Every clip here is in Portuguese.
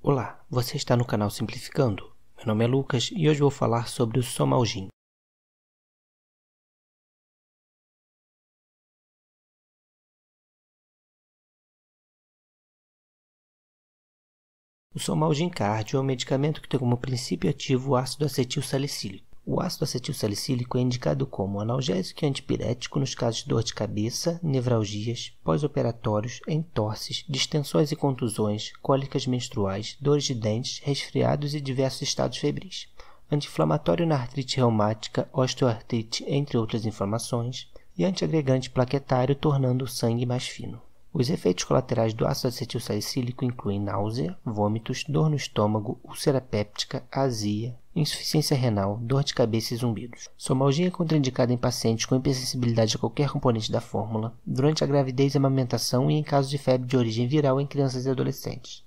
Olá, você está no canal Simplificando. Meu nome é Lucas e hoje vou falar sobre o Somalgin. O Somalgin Card é um medicamento que tem como princípio ativo o ácido acetil salicílico. O ácido acetil salicílico é indicado como analgésico e antipirético nos casos de dor de cabeça, nevralgias, pós-operatórios, entorses, distensões e contusões, cólicas menstruais, dores de dentes, resfriados e diversos estados febris. Anti-inflamatório na artrite reumática, osteoartrite, entre outras inflamações, e antiagregante plaquetário, tornando o sangue mais fino. Os efeitos colaterais do ácido acetil salicílico incluem náusea, vômitos, dor no estômago, úlcera péptica, azia, insuficiência renal, dor de cabeça e zumbidos. Somalgia é contraindicada em pacientes com hipersensibilidade a qualquer componente da fórmula, durante a gravidez e amamentação e em casos de febre de origem viral em crianças e adolescentes.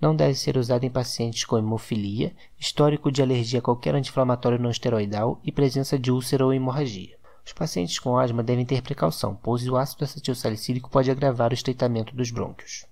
Não deve ser usada em pacientes com hemofilia, histórico de alergia a qualquer anti-inflamatório não esteroidal e presença de úlcera ou hemorragia. Os pacientes com asma devem ter precaução, pois o ácido acetilsalicílico pode agravar o estreitamento dos brônquios.